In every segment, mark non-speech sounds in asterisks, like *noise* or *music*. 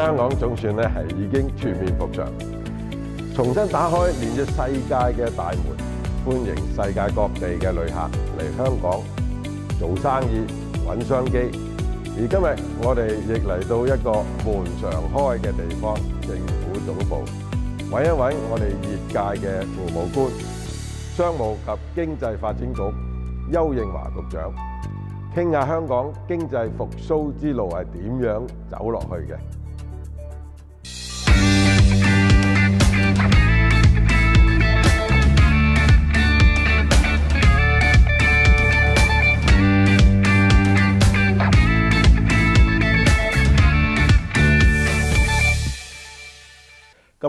香港总算咧系已经全面复常，重新打开连接世界嘅大门，欢迎世界各地嘅旅客嚟香港做生意、揾商机。而今日我哋亦嚟到一个门常开嘅地方——政府总部，揾一揾我哋业界嘅父母官、商务及经济发展局邱应华局长，倾下香港经济复苏之路系点样走落去嘅。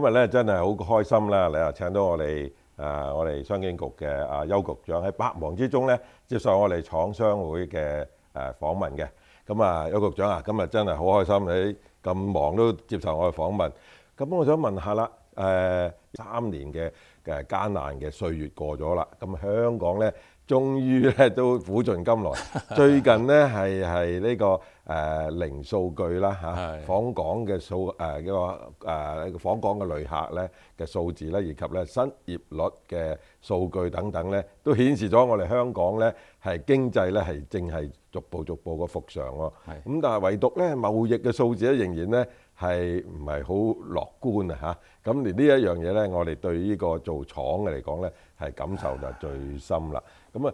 今日咧真係好開心啦！你又請到我哋誒我哋商經局嘅啊邱局長喺百忙之中咧接受我哋廠商會嘅誒訪問嘅。咁啊，邱局長啊，今日真係好開心，你咁忙都接受我嘅訪問。咁我想問下啦，誒三年嘅。誒艱難嘅歲月過咗啦，咁香港咧，終於咧都苦盡甘來。*laughs* 最近咧係係呢個誒零數據啦嚇，訪港嘅數誒一個誒訪港嘅旅客咧嘅數字咧，以及咧新業率嘅數據等等咧，都顯示咗我哋香港咧係經濟咧係正係逐步逐步個復常咯。咁但係唯獨咧貿易嘅數字咧仍然咧。係唔係好樂觀啊？嚇！咁連呢一樣嘢咧，我哋對呢個做廠嘅嚟講咧，係感受就最深啦。咁啊，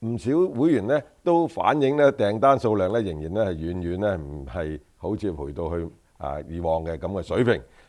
唔少會員咧都反映咧，訂單數量咧仍然咧係遠遠咧唔係好似回到去啊以往嘅咁嘅水平。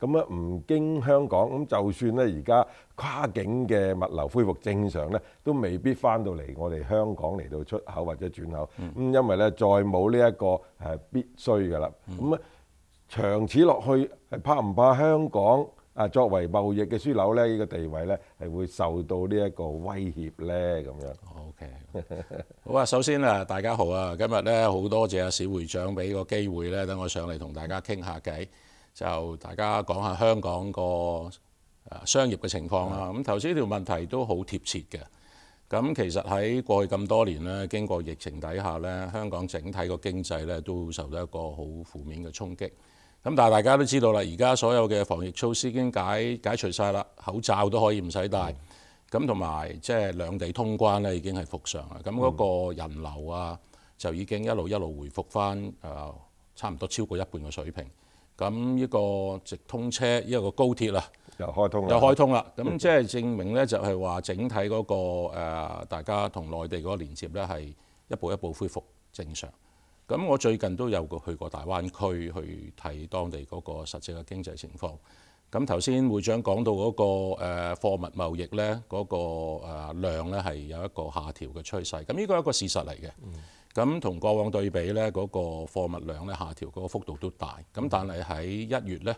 咁啊唔經香港，咁就算咧而家跨境嘅物流恢復正常咧，都未必翻到嚟我哋香港嚟到出口或者轉口，咁因為咧再冇呢一個誒必須噶啦。咁啊長此落去，係怕唔怕香港啊作為貿易嘅輸樓咧，依個地位咧係會受到呢一個威脅咧咁樣。OK，好啊，首先啊，大家好啊，今日咧好多謝阿史會長俾個機會咧，等我上嚟同大家傾下偈。就大家講下香港個商業嘅情況啦。咁頭先條問題都好貼切嘅。咁其實喺過去咁多年咧，經過疫情底下咧，香港整體個經濟咧都受到一個好負面嘅衝擊。咁但係大家都知道啦，而家所有嘅防疫措施已經解解除晒啦，口罩都可以唔使戴。咁同埋即係兩地通關咧，已經係復常啦。咁嗰個人流啊，就已經一路一路回復翻誒，差唔多超過一半嘅水平。咁呢個直通車，呢個高鐵啊，又開通，又開通啦。咁即係證明咧，就係話整體嗰個誒，大家同內地嗰個連接咧，係一步一步恢復正常。咁我最近都有去過大灣區去睇當地嗰個實際嘅經濟情況。咁頭先會長講到嗰個誒貨物貿易咧，嗰個誒量咧係有一個下調嘅趨勢。咁呢個係一個事實嚟嘅。咁同過往對比咧，嗰個貨物量咧下調嗰個幅度都大。咁但係喺一月咧，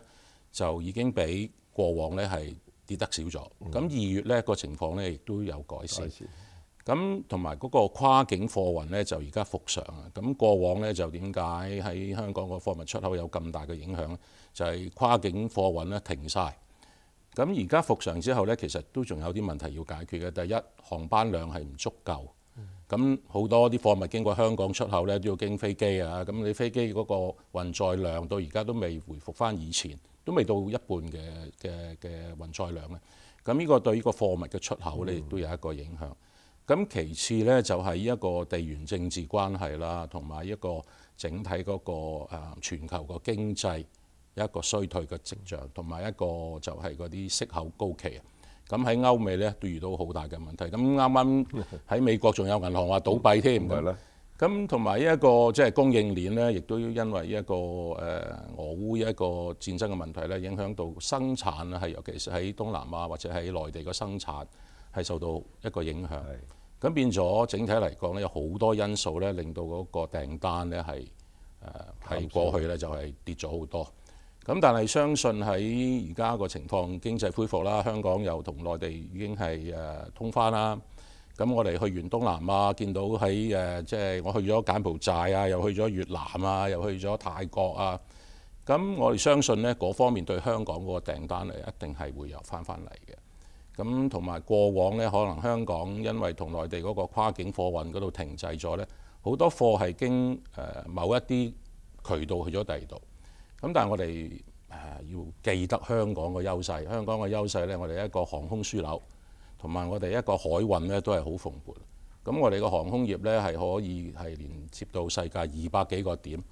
就已經比過往咧係跌得少咗。咁二月咧個情況咧亦都有改善。咁同埋嗰個跨境貨運咧就而家復常啊。咁過往咧就點解喺香港個貨物出口有咁大嘅影響咧？就係跨境貨運咧停晒。咁而家復常之後咧，其實都仲有啲問題要解決嘅。第一，航班量係唔足夠。咁好多啲貨物經過香港出口咧，都要經飛機啊！咁你飛機嗰個運載量到而家都未回復翻以前，都未到一半嘅嘅嘅運載量咧。咁呢個對呢個貨物嘅出口，咧，亦都有一個影響。咁其次咧，就係依一個地緣政治關係啦，同埋一個整體嗰個全球個經濟一個衰退嘅跡象，同埋一個就係嗰啲息口高企。咁喺歐美咧都遇到好大嘅問題，咁啱啱 *laughs* 喺美國仲有銀行話倒閉添，咁同埋呢一個即係供應鏈咧，亦都因為呢一個誒俄烏一個戰爭嘅問題咧，影響到生產係尤其是喺東南亞或者喺內地嘅生產係受到一個影響，咁變咗整體嚟講咧，有好多因素咧令到嗰個訂單咧係誒係過去咧就係跌咗好多。咁但係相信喺而家個情況經濟恢復啦，香港又同內地已經係誒通翻啦。咁我哋去完東南啊，見到喺誒即係我去咗柬埔寨啊，又去咗越南啊，又去咗泰國啊。咁我哋相信呢嗰方面對香港嗰個訂單嚟，一定係會有翻翻嚟嘅。咁同埋過往呢，可能香港因為同內地嗰個跨境貨運嗰度停滯咗呢，好多貨係經誒某一啲渠道去咗第二度。咁但係我哋誒要記得香港嘅優勢，香港嘅優勢咧，我哋一個航空樞紐，同埋我哋一個海運咧，都係好蓬勃。咁我哋個航空業咧係可以係連接到世界二百幾個點，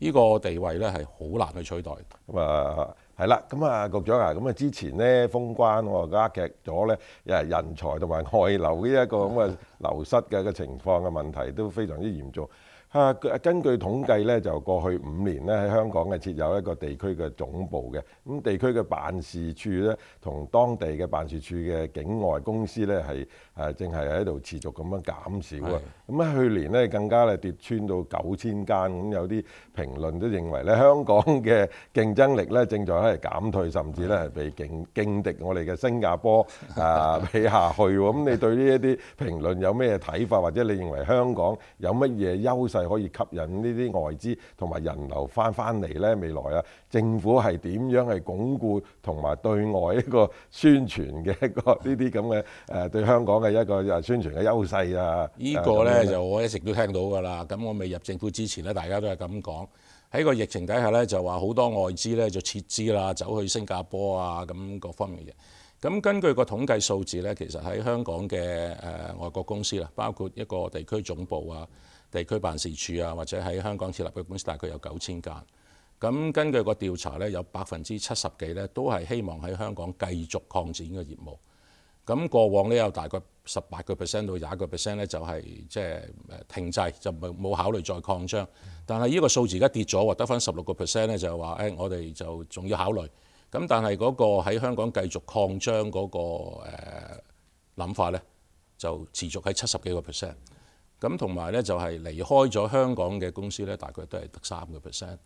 呢個地位咧係好難去取代。咁啊係啦，咁啊局長啊，咁啊之前咧封關我加劇咗咧，又係人才同埋外流呢一個咁嘅流失嘅嘅情況嘅問題都非常之嚴重。啊！根據統計咧，就過去五年咧喺香港嘅設有一個地區嘅總部嘅，咁地區嘅辦事處咧同當地嘅辦事處嘅境外公司咧係誒正係喺度持續咁樣減少啊！咁喺去年咧更加咧跌穿到九千間，咁有啲評論都認為咧香港嘅競爭力咧正在喺度減退，甚至咧被劲勁敵我哋嘅新加坡啊比 *laughs* 下去咁你對呢一啲評論有咩睇法，或者你認為香港有乜嘢優勢？可以吸引呢啲外資同埋人流翻翻嚟呢？未來啊，政府係點樣係鞏固同埋對外一個宣傳嘅一個呢啲咁嘅誒對香港嘅一個誒宣傳嘅優勢啊？呢個呢，就我一直都聽到㗎啦。咁我未入政府之前呢，大家都係咁講喺個疫情底下呢，就話好多外資呢就撤資啦，走去新加坡啊咁各方面嘅。咁根據個統計數字呢，其實喺香港嘅誒外國公司啦，包括一個地區總部啊。地區辦事處啊，或者喺香港設立嘅公司，大概有九千間。咁根據個調查咧，有百分之七十幾咧，都係希望喺香港繼續擴展嘅業務。咁過往咧有大概十八個 percent 到廿個 percent 咧，就係即係停滯，就冇冇考慮再擴張。但係呢個數字而家跌咗喎，得翻十六個 percent 咧，就係話誒我哋就仲要考慮。咁但係嗰個喺香港繼續擴張嗰個誒諗法咧，就持續喺七十幾個 percent。咁同埋咧就係離開咗香港嘅公司咧，大概都係得三個 percent。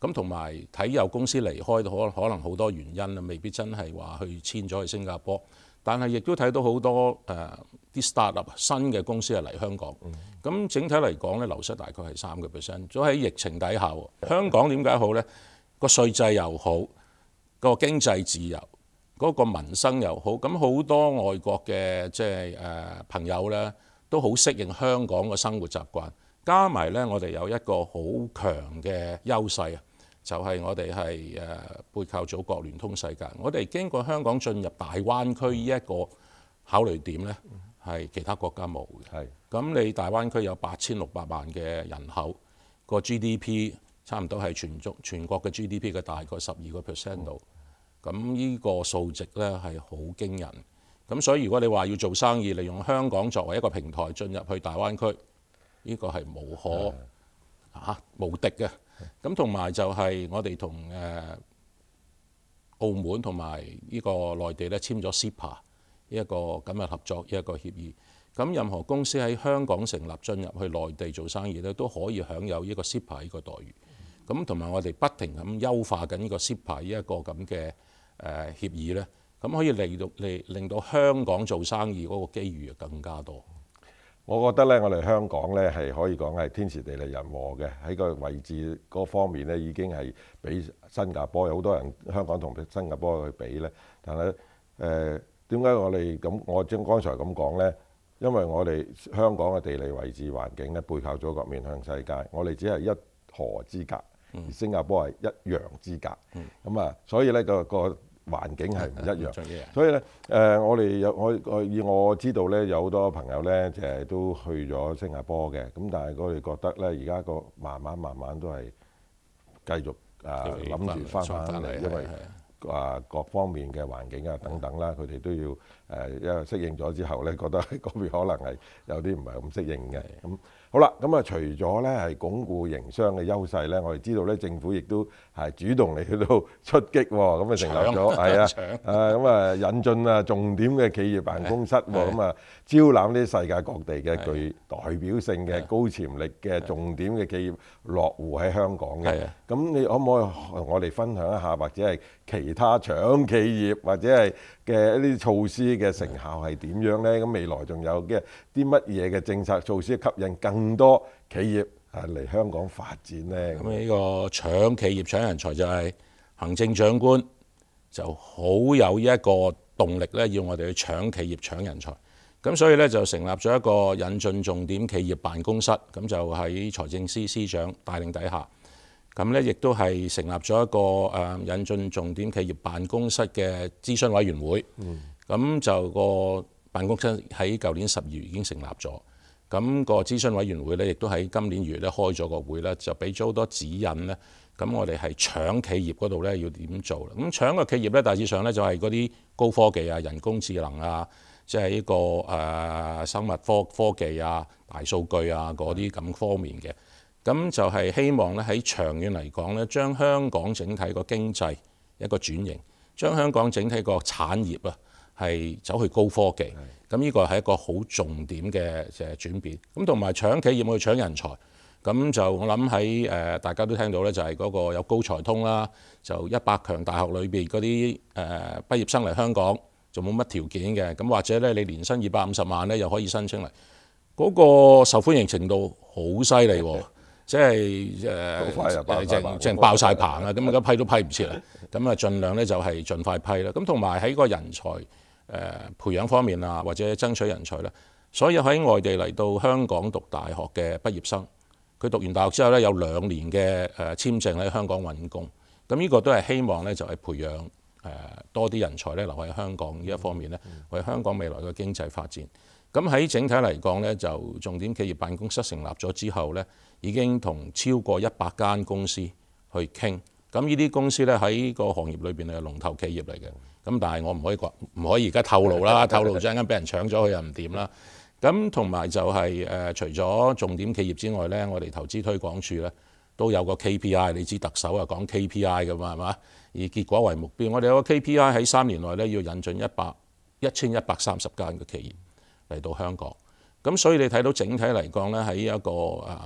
咁同埋體育公司離開都可可能好多原因啊，未必真係話去遷咗去新加坡。但係亦都睇到好多誒啲 startup 新嘅公司係嚟香港。咁整體嚟講咧，流失大概係三個 percent。咗喺疫情底下，香港點解好咧？個税制又好，個經濟自由，嗰個民生又好。咁好多外國嘅即係誒朋友咧。都好適應香港嘅生活習慣，加埋咧，我哋有一個好強嘅優勢啊，就係我哋係誒背靠祖國聯通世界。我哋經過香港進入大灣區呢一個考慮點咧，係其他國家冇嘅。係咁，你大灣區有八千六百萬嘅人口，個 GDP 差唔多係全中全國嘅 GDP 嘅大概十二個 percent 度。咁呢個數值咧係好驚人。咁所以如果你話要做生意，利用香港作為一個平台進入去大灣區，呢個係無可嚇無敵嘅。咁同埋就係我哋同誒澳門同埋呢個內地咧簽咗 c i p a 呢一個緊密合作呢一個協議。咁任何公司喺香港成立進入去內地做生意咧，都可以享有呢個 c i p a 呢個待遇。咁同埋我哋不停咁優化緊呢個 c i p a 呢一個咁嘅誒協議咧。咁可以嚟到嚟令到香港做生意嗰個機遇啊更加多。我覺得咧，我哋香港咧係可以講係天時地利人和嘅，喺個位置嗰方面咧已經係比新加坡有好多人香港同新加坡去比咧。但係誒點解我哋咁？我将剛才咁講咧，因為我哋香港嘅地理位置環境咧背靠祖國面向世界，我哋只係一河之隔，而新加坡係一洋之隔。咁啊，所以咧個個。環境係唔一樣，*laughs* 所以咧誒，我哋有我我以我知道咧，有好多朋友咧，就係都去咗新加坡嘅。咁但係我哋覺得咧，而家個慢慢慢慢都係繼續誒諗住翻返嚟，因為啊各方面嘅環境啊等等啦，佢哋都要誒因為適應咗之後咧，覺得嗰邊可能係有啲唔係咁適應嘅咁。好啦，咁啊，除咗咧係鞏固營商嘅優勢咧，我哋知道咧政府亦都係主動嚟到出擊喎，咁啊成立咗，係啊，咁啊引進啊重點嘅企業辦公室喎，咁啊招攬啲世界各地嘅具代表性嘅高潛力嘅重點嘅企業落户喺香港嘅。咁你可唔可以同我哋分享一下，或者係其他搶企業或者係嘅一啲措施嘅成效係點樣咧？咁未來仲有嘅啲乜嘢嘅政策措施吸引更更多企業啊嚟香港發展呢咁呢個搶企業搶人才就係行政長官就好有一個動力咧，要我哋去搶企業搶人才。咁所以呢就成立咗一個引進重點企業辦公室，咁就喺財政司司長帶領底下。咁呢亦都係成立咗一個誒引進重點企業辦公室嘅諮詢委員會。咁就個辦公室喺舊年十二月已經成立咗。咁個諮詢委員會咧，亦都喺今年月咧開咗個會咧，就俾咗好多指引咧。咁我哋係搶企業嗰度咧，要點做啦？咁搶嘅企業咧，大致上咧就係嗰啲高科技啊、人工智能啊、即係呢個誒生物科科技啊、大數據啊嗰啲咁方面嘅。咁就係希望咧喺長遠嚟講咧，將香港整體個經濟一個轉型，將香港整體個產業啊。係走去高科技，咁呢個係一個好重點嘅誒轉變。咁同埋搶企業去搶人才，咁就我諗喺誒大家都聽到咧，就係嗰個有高才通啦，就一百強大學裏邊嗰啲誒畢業生嚟香港，就冇乜條件嘅。咁或者咧，你年薪二百五十萬咧，又可以申請嚟。嗰個受歡迎程度好犀利喎，*laughs* 即係誒，即即爆晒棚啦。咁而家批都批唔切啦，咁啊盡量咧就係盡快批啦。咁同埋喺個人才。誒培養方面啊，或者爭取人才咧，所以喺外地嚟到香港讀大學嘅畢業生，佢讀完大學之後咧，有兩年嘅誒簽證喺香港揾工，咁呢個都係希望咧，就係培養誒多啲人才咧留喺香港呢一方面咧，為香港未來嘅經濟發展。咁喺整體嚟講咧，就重點企業辦公室成立咗之後咧，已經同超過一百間公司去傾。咁呢啲公司咧喺個行業裏邊係龍頭企業嚟嘅，咁但係我唔可以講，唔可以而家透露啦，*laughs* 透露咗一間俾人搶咗佢又唔掂啦。咁同埋就係誒，除咗重點企業之外咧，我哋投資推廣處咧都有個 KPI，你知特首啊講 KPI 㗎嘛係嘛？以結果為目標，我哋有個 KPI 喺三年內咧要引進一百一千一百三十間嘅企業嚟到香港。咁所以你睇到整體嚟講咧，喺一個誒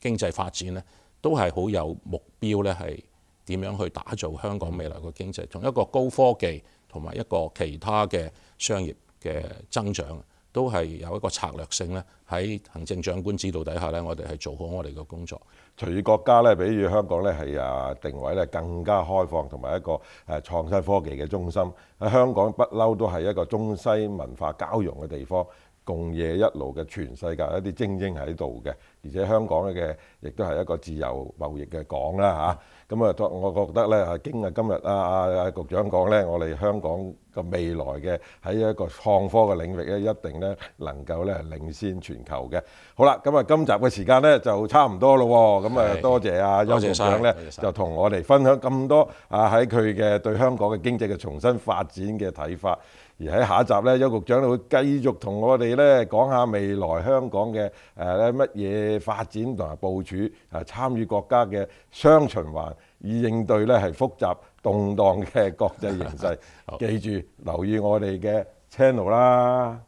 經濟發展咧都係好有目標咧係。點樣去打造香港未來個經濟，同一個高科技同埋一個其他嘅商業嘅增長，都係有一個策略性咧。喺行政長官指導底下咧，我哋係做好我哋嘅工作。隨住國家咧，比如香港咧係啊定位咧更加開放同埋一個誒創新科技嘅中心。喺香港不嬲都係一個中西文化交融嘅地方，共冶一路嘅全世界一啲精英喺度嘅，而且香港嘅亦都係一個自由貿易嘅港啦嚇。咁啊，我覺得咧，經啊今日啊，啊啊局長講咧，我哋香港嘅未來嘅喺一個創科嘅領域咧，一定咧能夠咧領先全球嘅。好啦，咁啊，今集嘅時間咧就差唔多咯，咁啊，多謝啊邱局長咧，就同我哋分享咁多啊喺佢嘅對香港嘅經濟嘅重新發展嘅睇法。而喺下一集咧，邱局長咧會繼續同我哋咧講下未來香港嘅誒咧乜嘢發展同埋部署啊，參與國家嘅雙循環。以應對咧係複雜動盪嘅國際形勢，*laughs* 記住留意我哋嘅 channel 啦。